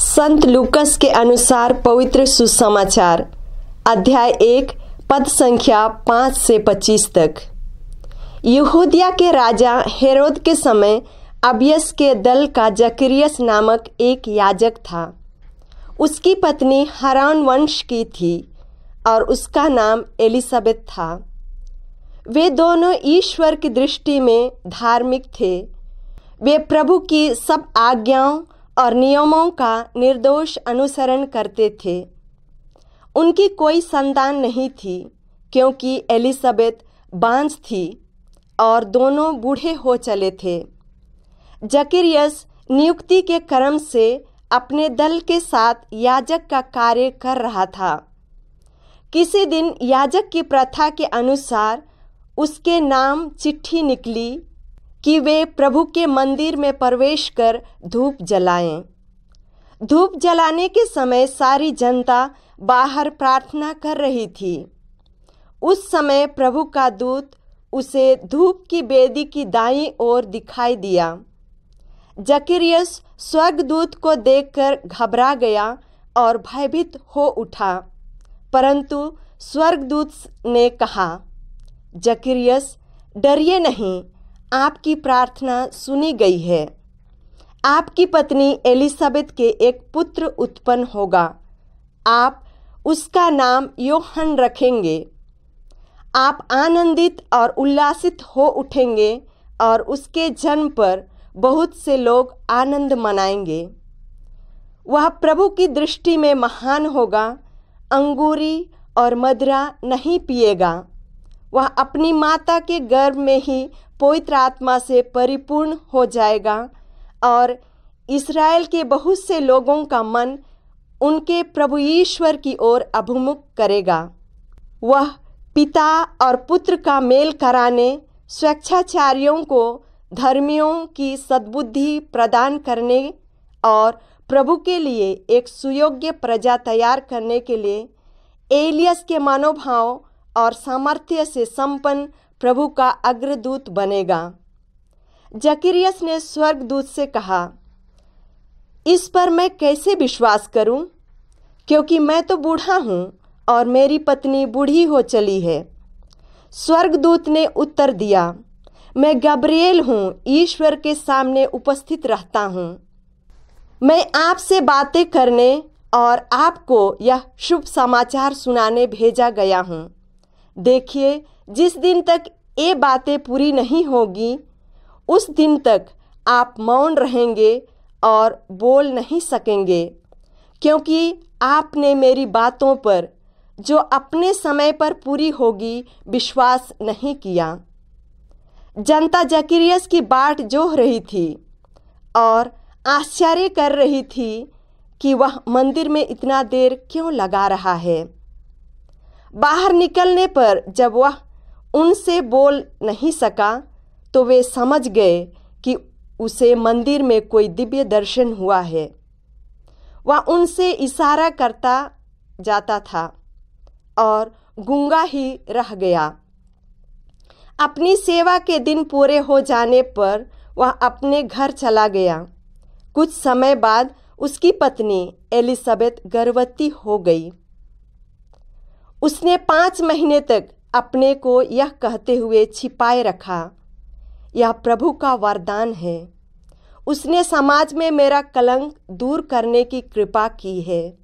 संत लुकस के अनुसार पवित्र सुसमाचार अध्याय एक पद संख्या पाँच से पच्चीस तक यहूदिया के राजा हेरोद के समय अबियस के दल का जकरियस नामक एक याजक था उसकी पत्नी हरान वंश की थी और उसका नाम एलिसाबेथ था वे दोनों ईश्वर की दृष्टि में धार्मिक थे वे प्रभु की सब आज्ञाओं और नियमों का निर्दोष अनुसरण करते थे उनकी कोई संतान नहीं थी क्योंकि एलिजाबेथ बांझ थी और दोनों बूढ़े हो चले थे जकिरियस नियुक्ति के क्रम से अपने दल के साथ याजक का कार्य कर रहा था किसी दिन याजक की प्रथा के अनुसार उसके नाम चिट्ठी निकली कि वे प्रभु के मंदिर में प्रवेश कर धूप जलाएं। धूप जलाने के समय सारी जनता बाहर प्रार्थना कर रही थी उस समय प्रभु का दूत उसे धूप की बेदी की दाई ओर दिखाई दिया जकिरियस स्वर्गदूत को देखकर घबरा गया और भयभीत हो उठा परंतु स्वर्गदूत ने कहा जकिरियस डरिए नहीं आपकी प्रार्थना सुनी गई है आपकी पत्नी एलिजाबेथ के एक पुत्र उत्पन्न होगा आप उसका नाम योहन रखेंगे आप आनंदित और उल्लासित हो उठेंगे और उसके जन्म पर बहुत से लोग आनंद मनाएंगे वह प्रभु की दृष्टि में महान होगा अंगूरी और मदरा नहीं पिएगा वह अपनी माता के गर्भ में ही पवित्र आत्मा से परिपूर्ण हो जाएगा और इसराइल के बहुत से लोगों का मन उनके प्रभु ईश्वर की ओर अभिमुख करेगा वह पिता और पुत्र का मेल कराने स्वेच्छाचार्यों को धर्मियों की सद्बुद्धि प्रदान करने और प्रभु के लिए एक सुयोग्य प्रजा तैयार करने के लिए एलियस के मनोभाव और सामर्थ्य से संपन्न प्रभु का अग्रदूत बनेगा जकिरियस ने स्वर्गदूत से कहा इस पर मैं कैसे विश्वास करूं? क्योंकि मैं तो बूढ़ा हूं और मेरी पत्नी बूढ़ी हो चली है स्वर्गदूत ने उत्तर दिया मैं गब्रियल हूँ ईश्वर के सामने उपस्थित रहता हूँ मैं आपसे बातें करने और आपको यह शुभ समाचार सुनाने भेजा गया हूँ देखिए जिस दिन तक ये बातें पूरी नहीं होगी उस दिन तक आप मौन रहेंगे और बोल नहीं सकेंगे क्योंकि आपने मेरी बातों पर जो अपने समय पर पूरी होगी विश्वास नहीं किया जनता जकीरियस की बाट जोह रही थी और आश्चर्य कर रही थी कि वह मंदिर में इतना देर क्यों लगा रहा है बाहर निकलने पर जब वह उनसे बोल नहीं सका तो वे समझ गए कि उसे मंदिर में कोई दिव्य दर्शन हुआ है वह उनसे इशारा करता जाता था और गुंगा ही रह गया अपनी सेवा के दिन पूरे हो जाने पर वह अपने घर चला गया कुछ समय बाद उसकी पत्नी एलिजाबेथ गर्भवती हो गई उसने पाँच महीने तक अपने को यह कहते हुए छिपाए रखा यह प्रभु का वरदान है उसने समाज में मेरा कलंक दूर करने की कृपा की है